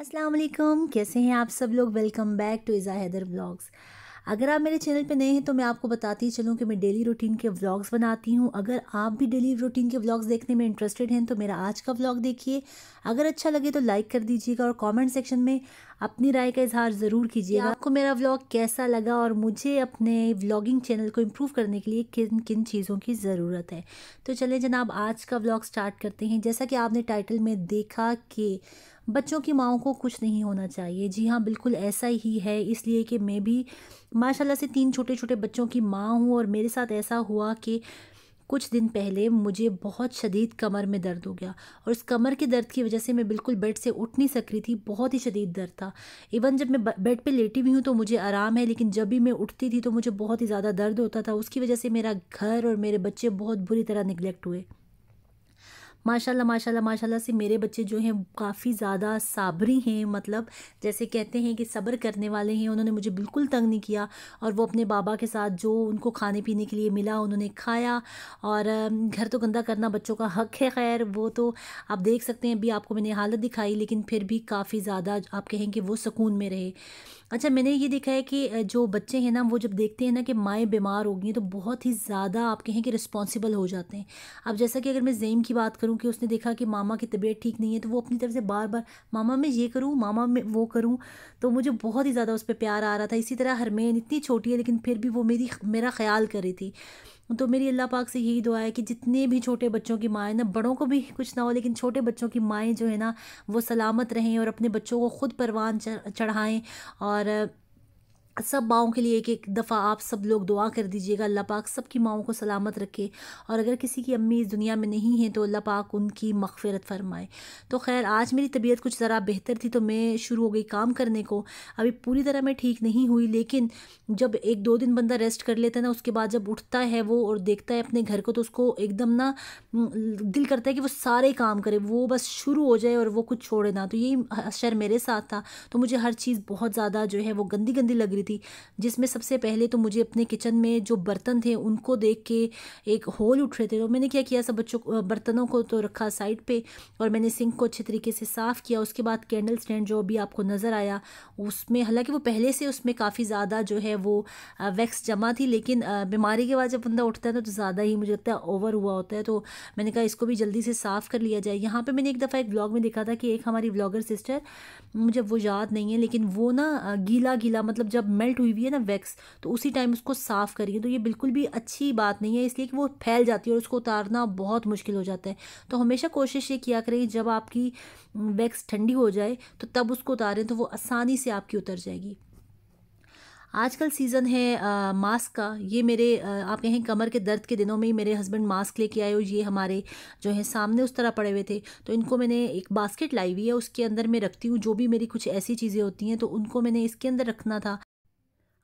असलम कैसे हैं आप सब लोग welcome back to Iza Haider blogs अगर आप मेरे चैनल पे नए हैं तो मैं आपको बताती चलूँ कि मैं डेली रूटीन के व्लॉग्स बनाती हूँ अगर आप भी डेली रूटीन के व्लॉग्स देखने में इंटरेस्टेड हैं तो मेरा आज का व्लॉग देखिए अगर अच्छा लगे तो लाइक कर दीजिएगा और कमेंट सेक्शन में अपनी राय का इजहार ज़रूर कीजिएगा आपको मेरा व्लॉग कैसा लगा और मुझे अपने व्लॉगिंग चैनल को इम्प्रूव करने के लिए किन किन चीज़ों की ज़रूरत है तो चलें जनाब आज का व्लॉग स्टार्ट करते हैं जैसा कि आपने टाइटल में देखा कि बच्चों की माओ को कुछ नहीं होना चाहिए जी हाँ बिल्कुल ऐसा ही है इसलिए कि मैं भी माशाल्लाह से तीन छोटे छोटे बच्चों की माँ हूँ और मेरे साथ ऐसा हुआ कि कुछ दिन पहले मुझे बहुत शदीद कमर में दर्द हो गया और उस कमर के दर्द की वजह से मैं बिल्कुल बेड से उठ नहीं सक रही थी बहुत ही शदीद दर्द था इवन जब मैं बेड पे लेटी भी हूँ तो मुझे आराम है लेकिन जब भी मैं उठती थी तो मुझे बहुत ही ज़्यादा दर्द होता था उसकी वजह से मेरा घर और मेरे बच्चे बहुत बुरी तरह निगलेक्ट हुए माशाल्लाह माशाल्लाह माशाल्लाह से मेरे बच्चे जो हैं काफ़ी ज़्यादा साबरी हैं मतलब जैसे कहते हैं कि सब्र करने वाले हैं उन्होंने मुझे बिल्कुल तंग नहीं किया और वो अपने बाबा के साथ जो उनको खाने पीने के लिए मिला उन्होंने खाया और घर तो गंदा करना बच्चों का हक है खैर वो तो आप देख सकते हैं अभी आपको मैंने हालत दिखाई लेकिन फिर भी काफ़ी ज़्यादा आप कहें कि वो सुकून में रहे अच्छा मैंने ये देखा है कि जो बच्चे हैं ना वो जब देखते हैं ना कि माएँ बीमार हो गई हैं तो बहुत ही ज़्यादा आप कहें कि रिस्पॉन्सिबल हो जाते हैं अब जैसा कि अगर मैं जेम की बात करूँ क्योंकि उसने देखा कि मामा की तबीयत ठीक नहीं है तो वो अपनी तरफ से बार बार मामा मैं ये करूँ मामा मैं वो करूँ तो मुझे बहुत ही ज़्यादा उस पर प्यार आ रहा था इसी तरह हरमेन इतनी छोटी है लेकिन फिर भी वो मेरी मेरा ख्याल कर रही थी तो मेरी अल्लाह पाक से यही दुआ है कि जितने भी छोटे बच्चों की माएँ ना बड़ों को भी कुछ ना हो लेकिन छोटे बच्चों की माएँ जो है ना वो सलामत रहें और अपने बच्चों को ख़ुद परवान चढ़ाएँ और सब माओं के लिए एक एक दफ़ा आप सब लोग दुआ कर दीजिएगा अल्लाह पाक सबकी माओं को सलामत रखे और अगर किसी की अम्मी इस दुनिया में नहीं है तो अल्लाह पाक उनकी मगफरत फरमाए तो खैर आज मेरी तबीयत कुछ ज़रा बेहतर थी तो मैं शुरू हो गई काम करने को अभी पूरी तरह मैं ठीक नहीं हुई लेकिन जब एक दो दिन बंदा रेस्ट कर लेता है ना उसके बाद जब उठता है वो और देखता है अपने घर को तो उसको एकदम ना दिल करता है कि वो सारे काम करे वो बस शुरू हो जाए और वो कुछ छोड़े ना तो यही असर मेरे साथ था तो मुझे हर चीज़ बहुत ज़्यादा जो है वो गंदी गंदी लग रही थी जिसमें सबसे पहले तो मुझे अपने किचन में जो बर्तन थे उनको देख के एक होल उठ रहे थे तो मैंने क्या किया सब बच्चों को बर्तनों को तो रखा साइड पर और मैंने सिंक को अच्छे तरीके से साफ़ किया उसके बाद कैंडल स्टैंड जो अभी आपको नज़र आया उसमें हालाँकि वो पहले से उसमें काफ़ी ज़्यादा जो है वो वैक्स जमा थी लेकिन बीमारी के बाद जब बंदा उठता है ना तो ज़्यादा ही मुझे लगता है ओवर हुआ होता है तो मैंने कहा इसको भी जल्दी से साफ़ कर लिया जाए यहाँ पर मैंने एक दफ़ा एक ब्लॉग में देखा था कि एक हमारी ब्लॉगर सिस्टर मुझे वो याद नहीं है लेकिन वो ना गीला गीला मतलब जब मेल्ट हुई हुई है ना वैक्स तो उसी टाइम उसको साफ़ करिए तो ये बिल्कुल भी अच्छी बात नहीं है इसलिए कि वो फैल जाती है और उसको उतारना बहुत मुश्किल हो जाता है तो हमेशा कोशिश ये किया करें जब आपकी वैक्स ठंडी हो जाए तो तब उसको उतारें तो वो आसानी से आपकी उतर जाएगी आजकल सीज़न है आ, मास्क का ये मेरे आ, आप कहें कमर के दर्द के दिनों में ही मेरे हस्बैंड मास्क लेके आए और ये हमारे जो है सामने उस तरह पड़े हुए थे तो इनको मैंने एक बास्केट लाई हुई है उसके अंदर मैं रखती हूँ जो भी मेरी कुछ ऐसी चीज़ें होती हैं तो उनको मैंने इसके अंदर रखना था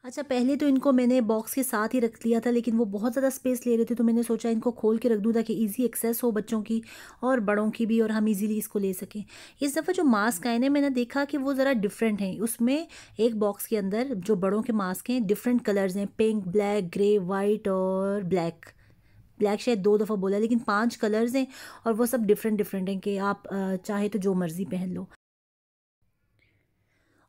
अच्छा पहले तो इनको मैंने बॉक्स के साथ ही रख लिया था लेकिन वो बहुत ज़्यादा स्पेस ले रहे थे तो मैंने सोचा इनको खोल के रख दूँ ताकि इजी एक्सेस हो बच्चों की और बड़ों की भी और हम इजीली इसको ले सकें इस दफ़ा जो मास्क आए ना मैंने देखा कि वो ज़रा डिफरेंट हैं उसमें एक बॉक्स के अंदर जो बड़ों के मास्क हैं डिफरेंट कलर्स हैं पिंक ब्लैक ग्रे वाइट और ब्लैक ब्लैक शायद दो दफ़ा बोला लेकिन पांच कलर्स हैं और वो सब डिफरेंट डिफरेंट हैं कि आप चाहे तो जो मर्ज़ी पहन लो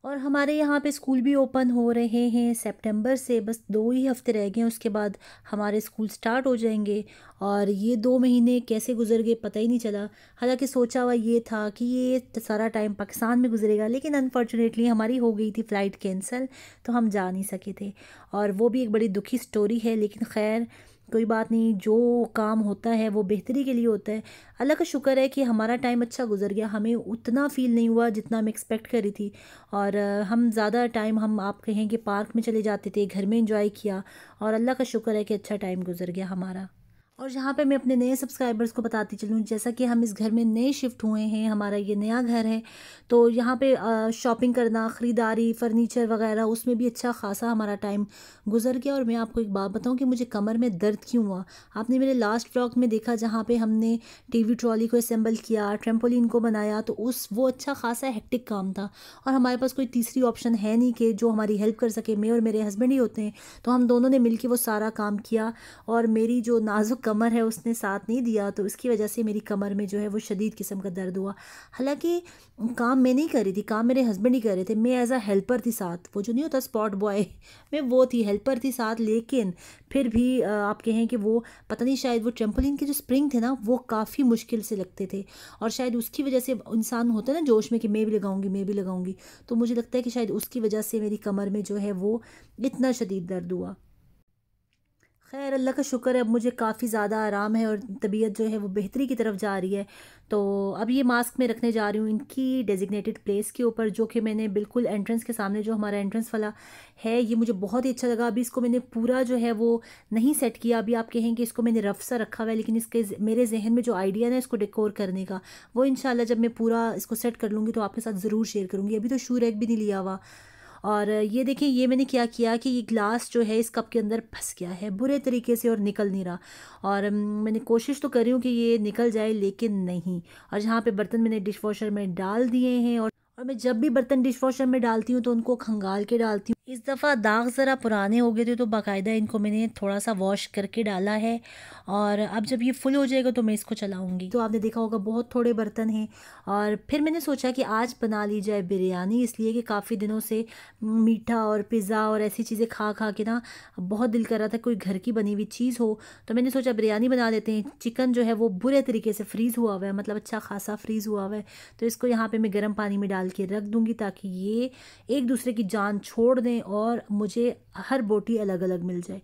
और हमारे यहाँ पे स्कूल भी ओपन हो रहे हैं सितंबर से बस दो ही हफ्ते रह गए हैं उसके बाद हमारे स्कूल स्टार्ट हो जाएंगे और ये दो महीने कैसे गुजर गए पता ही नहीं चला हालांकि सोचा हुआ ये था कि ये सारा टाइम पाकिस्तान में गुजरेगा लेकिन अनफॉर्चुनेटली हमारी हो गई थी फ़्लाइट कैंसिल तो हम जा नहीं सके थे और वो भी एक बड़ी दुखी स्टोरी है लेकिन खैर कोई बात नहीं जो काम होता है वो बेहतरी के लिए होता है अल्लाह का शुक्र है कि हमारा टाइम अच्छा गुजर गया हमें उतना फील नहीं हुआ जितना हम एक्सपेक्ट करी थी और हम ज़्यादा टाइम हम आप कहें कि पार्क में चले जाते थे घर में इंजॉय किया और अल्लाह का शुक्र है कि अच्छा टाइम गुजर गया हमारा और यहाँ पे मैं अपने नए सब्सक्राइबर्स को बताती चलूँ जैसा कि हम इस घर में नए शिफ्ट हुए हैं हमारा ये नया घर है तो यहाँ पे शॉपिंग करना ख़रीदारी फ़र्नीचर वगैरह उसमें भी अच्छा खासा हमारा टाइम गुजर गया और मैं आपको एक बात बताऊँ कि मुझे कमर में दर्द क्यों हुआ आपने मेरे लास्ट ब्लॉक में देखा जहाँ पर हमने टी ट्रॉली को असम्बल किया ट्रेम्पोलिन को बनाया तो उस वो अच्छा खासा हेक्टिक काम था और हमारे पास कोई तीसरी ऑप्शन है नहीं कि जो हमारी हेल्प कर सके मैं और मेरे हस्बैंड ही होते हैं तो हम दोनों ने मिलकर वो सारा काम किया और मेरी जो नाजुक कमर है उसने साथ नहीं दिया तो उसकी वजह से मेरी कमर में जो है वो शदीद किस्म का दर्द हुआ हालांकि काम मैं नहीं कर रही थी काम मेरे हस्बैंड ही कर रहे थे मैं एज़ आ हेल्पर थी साथ वो जो नहीं होता स्पॉट बॉय मैं वो थी हेल्पर थी साथ लेकिन फिर भी आप कहें कि वो पता नहीं शायद वो ट्रेम्पोलिन के जो स्प्रिंग थे ना वो काफ़ी मुश्किल से लगते थे और शायद उसकी वजह से इंसान होता है ना जोश में कि मैं भी लगाऊंगी मैं भी लगाऊंगी तो मुझे लगता है कि शायद उसकी वजह से मेरी कमर में जो है वो इतना शदीद दर्द हुआ खैर अल्लाह का शुक्र है अब मुझे काफ़ी ज़्यादा आराम है और तबीयत जो है वो बेहतरी की तरफ जा रही है तो अब ये मास्क मैं रखने जा रही हूँ इनकी डेजिग्नेटेड प्लेस के ऊपर जो कि मैंने बिल्कुल एंट्रेंस के सामने जो हमारा एंट्रेंस वाला है ये मुझे बहुत ही अच्छा लगा अभी इसको मैंने पूरा जो है वो नहीं सेट किया अभी आप कहें कि इसको मैंने रफ सा रखा हुआ है लेकिन इसके मेरे जहन में जो आइडिया ना इसको डेकोर करने का वो इन जब मैं पूरा इसको सेट कर लूँगी तो आपके साथ ज़रूर शेयर करूँगी अभी तो शू रैक भी नहीं लिया हुआ और ये देखिए ये मैंने क्या किया कि ये ग्लास जो है इस कप के अंदर फंस गया है बुरे तरीके से और निकल नहीं रहा और मैंने कोशिश तो करी हूँ कि ये निकल जाए लेकिन नहीं और जहाँ पे बर्तन मैंने डिश वॉशर में डाल दिए हैं और और मैं जब भी बर्तन डिश वॉशर में डालती हूँ तो उनको खंगाल के डालती हूँ इस दफ़ा दाग ज़रा पुराने हो गए थे तो बाकायदा इनको मैंने थोड़ा सा वॉश करके डाला है और अब जब ये फुल हो जाएगा तो मैं इसको चलाऊँगी तो आपने देखा होगा बहुत थोड़े बर्तन हैं और फिर मैंने सोचा कि आज बना ली जाए बिरयानी इसलिए कि काफ़ी दिनों से मीठा और पिज़्ज़ा और ऐसी चीज़ें खा खा के ना बहुत दिल कर रहा था कोई घर की बनी हुई चीज़ हो तो मैंने सोचा बिरयानी बना लेते हैं चिकन जो है वो बुरे तरीके से फ्रीज़ हुआ हुआ है मतलब अच्छा खासा फ्रीज़ हुआ हुआ है तो इसको यहाँ पर मैं गर्म पानी में डाल के रख दूँगी ताकि ये एक दूसरे की जान छोड़ दें दें और मुझे हर बोटी अलग अलग मिल जाए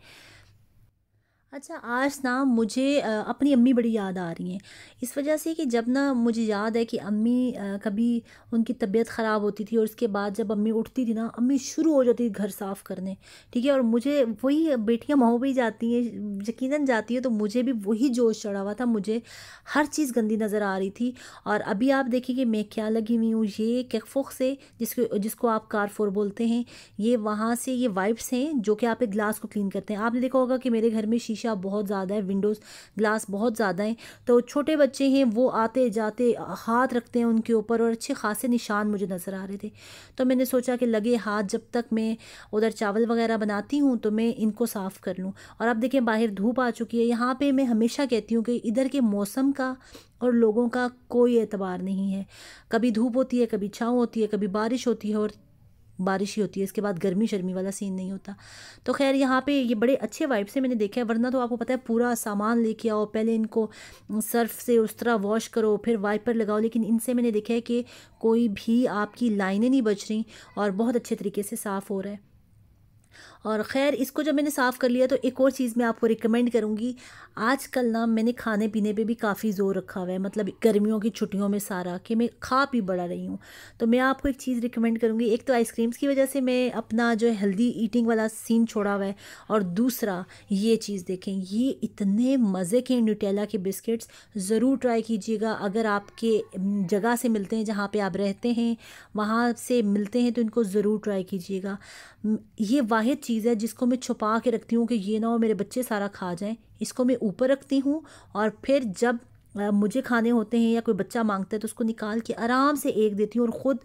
अच्छा आज ना मुझे अपनी अम्मी बड़ी याद आ रही हैं इस वजह से कि जब ना मुझे याद है कि अम्मी कभी उनकी तबीयत ख़राब होती थी और उसके बाद जब अम्मी उठती थी ना अम्मी शुरू हो जाती थी घर साफ़ करने ठीक है और मुझे वही बेटियां माओ भी जाती हैं यकीन जाती है तो मुझे भी वही जोश चढ़ा हुआ था मुझे हर चीज़ गंदी नज़र आ रही थी और अभी आप देखिए कि मैं क्या लगी हुई हूँ ये केकफुक से जिसको जिसको आप कारफोर बोलते हैं ये वहाँ से ये वाइप्स हैं जो कि आप एक ग्लास को क्लीन करते हैं आपने देखा होगा कि मेरे घर में शीशा शीशा बहुत ज़्यादा है विंडोज़ ग्लास बहुत ज़्यादा है तो छोटे बच्चे हैं वो आते जाते हाथ रखते हैं उनके ऊपर और अच्छे खासे निशान मुझे नज़र आ रहे थे तो मैंने सोचा कि लगे हाथ जब तक मैं उधर चावल वगैरह बनाती हूँ तो मैं इनको साफ़ कर लूँ और अब देखें बाहर धूप आ चुकी है यहाँ पर मैं हमेशा कहती हूँ कि इधर के मौसम का और लोगों का कोई एतबार नहीं है कभी धूप होती है कभी छाँव होती है कभी बारिश होती है और बारिश ही होती है इसके बाद गर्मी शर्मी वाला सीन नहीं होता तो खैर यहाँ पे ये बड़े अच्छे वाइब से मैंने देखा है वरना तो आपको पता है पूरा सामान लेके आओ पहले इनको सर्फ से उस तरह वॉश करो फिर वाइपर लगाओ लेकिन इनसे मैंने देखा है कि कोई भी आपकी लाइनें नहीं बच रही और बहुत अच्छे तरीके से साफ़ हो रहा है और खैर इसको जब मैंने साफ़ कर लिया तो एक और चीज़ मैं आपको रिकमेंड करूँगी आजकल ना मैंने खाने पीने पे भी काफ़ी ज़ोर रखा हुआ है मतलब गर्मियों की छुट्टियों में सारा कि मैं खा पी बढ़ा रही हूँ तो मैं आपको एक चीज़ रिकमेंड करूँगी एक तो आइसक्रीम्स की वजह से मैं अपना जो हेल्दी ईटिंग वाला सीन छोड़ा हुआ है और दूसरा ये चीज़ देखें ये इतने मज़े के न्यूटेला के बिस्किट्स ज़रूर ट्राई कीजिएगा अगर आपके जगह से मिलते हैं जहाँ पर आप रहते हैं वहाँ से मिलते हैं तो इनको ज़रूर ट्राई कीजिएगा ये वाहि वाहिद चीज़ है जिसको मैं छुपा के रखती हूँ कि ये ना हो मेरे बच्चे सारा खा जाएं इसको मैं ऊपर रखती हूँ और फिर जब मुझे खाने होते हैं या कोई बच्चा मांगता है तो उसको निकाल के आराम से एक देती हूँ और ख़ुद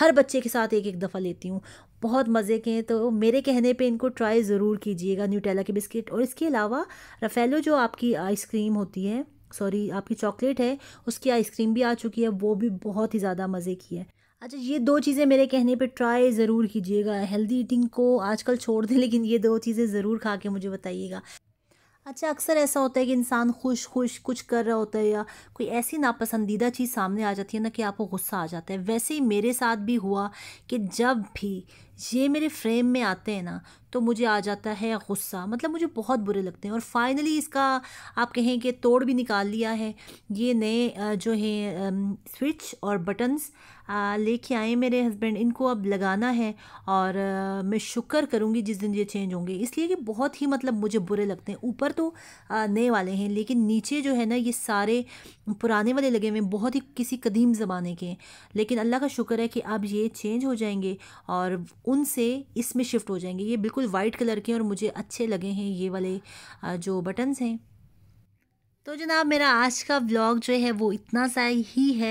हर बच्चे के साथ एक एक दफ़ा लेती हूँ बहुत मज़े के हैं तो मेरे कहने पे इनको ट्राई ज़रूर कीजिएगा न्यूटेला के बिस्किट और इसके अलावा रफेलो जो आपकी आइसक्रीम होती है सॉरी आपकी चॉकलेट है उसकी आइसक्रीम भी आ चुकी है वो भी बहुत ही ज़्यादा मज़े की है अच्छा ये दो चीज़ें मेरे कहने पे ट्राई ज़रूर कीजिएगा हेल्दी ईटिंग को आजकल छोड़ दें लेकिन ये दो चीज़ें ज़रूर खा के मुझे बताइएगा अच्छा अक्सर ऐसा होता है कि इंसान खुश खुश कुछ कर रहा होता है या कोई ऐसी नापसंदीदा चीज़ सामने आ जाती है ना कि आपको गुस्सा आ जाता है वैसे ही मेरे साथ भी हुआ कि जब भी ये मेरे फ्रेम में आते हैं ना तो मुझे आ जाता है गुस्सा मतलब मुझे बहुत बुरे लगते हैं और फाइनली इसका आप कहें कि तोड़ भी निकाल लिया है ये नए जो है स्विच और बटन्स लेके आए मेरे हस्बैंड इनको अब लगाना है और मैं शुक्र करूँगी जिस दिन ये चेंज होंगे इसलिए कि बहुत ही मतलब मुझे बुरे लगते हैं ऊपर तो नए वाले हैं लेकिन नीचे जो है ना ये सारे पुराने वाले लगे हुए हैं बहुत ही किसी कदीम ज़माने के हैं लेकिन अल्लाह का शुक्र है कि अब ये चेंज हो जाएंगे और उनसे इसमें शिफ्ट हो जाएंगे ये बिल्कुल वाइट कलर के और मुझे अच्छे लगे हैं ये वाले जो बटन्स हैं तो जनाब मेरा आज का व्लॉग जो है वो इतना सा ही है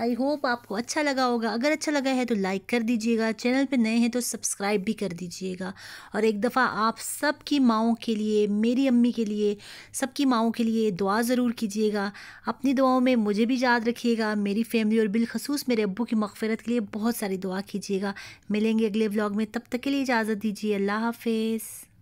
आई होप आपको अच्छा लगा होगा अगर अच्छा लगा है तो लाइक कर दीजिएगा चैनल पे नए हैं तो सब्सक्राइब भी कर दीजिएगा और एक दफ़ा आप सबकी माओ माओं के लिए मेरी अम्मी के लिए सबकी माओं के लिए दुआ ज़रूर कीजिएगा अपनी दुआओं में मुझे भी याद रखिएगा मेरी फैमिली और बिलखसूस मेरे अबू की मकफ़रत के लिए बहुत सारी दुआ कीजिएगा मिलेंगे अगले व्लॉग में तब तक के लिए इजाज़त दीजिए अल्लाह हाफिज़